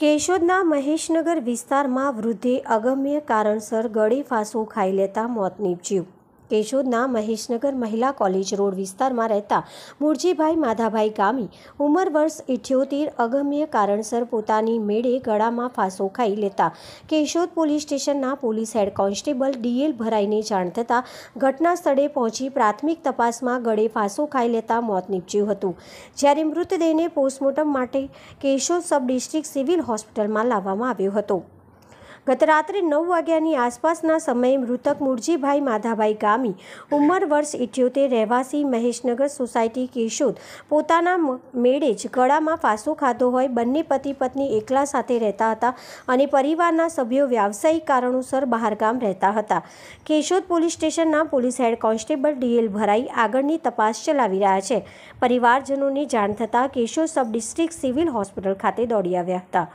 કેશોદના મહેશનગર વિસ્તારમાં વૃદ્ધે અગમ્ય કારણસર ગળી ફાંસો ખાઈ લેતા મોત નીપજ્યું કેશોદના મહેશનગર મહિલા કોલેજ રોડ વિસ્તારમાં રહેતા મૂળજીભાઈ માધાભાઈ ગામી ઉંમર વર્ષ ઇઠ્યોતેર અગમ્ય કારણસર પોતાની મેળે ગળામાં ફાંસો ખાઈ લેતા કેશોદ પોલીસ સ્ટેશનના પોલીસ હેડ કોન્સ્ટેબલ ડીએલ ભરાઈને જાણ થતાં ઘટના સ્થળે પહોંચી પ્રાથમિક તપાસમાં ગળે ફાંસો ખાઈ લેતા મોત નીપજ્યું હતું જ્યારે મૃતદેહને પોસ્ટમોર્ટમ માટે કેશોદ સબ ડિસ્ટ્રિક્ટ સિવિલ હોસ્પિટલમાં લાવવામાં આવ્યો હતો ગત રાત્રે નવ વાગ્યાની આસપાસના સમયે મૃતક મુરજીભાઈ માધાભાઈ ગામી ઉંમર વર્ષ ઇઠ્યોતેર રહેવાસી મહેશનગર સોસાયટી કેશોદ પોતાના મેળે જ ગળામાં ફાંસો ખાધો હોય બંને પતિ પત્ની એકલા સાથે રહેતા હતા અને પરિવારના સભ્યો વ્યાવસાયિક કારણોસર બહારગામ રહેતા હતા કેશોદ પોલીસ સ્ટેશનના police head constable DL Bharai આગળની તપાસ ચલાવી રહ્યા છે પરિવારજનોને જાણ થતાં Keshod sub district civil hospital ખાતે દોડી આવ્યા હતા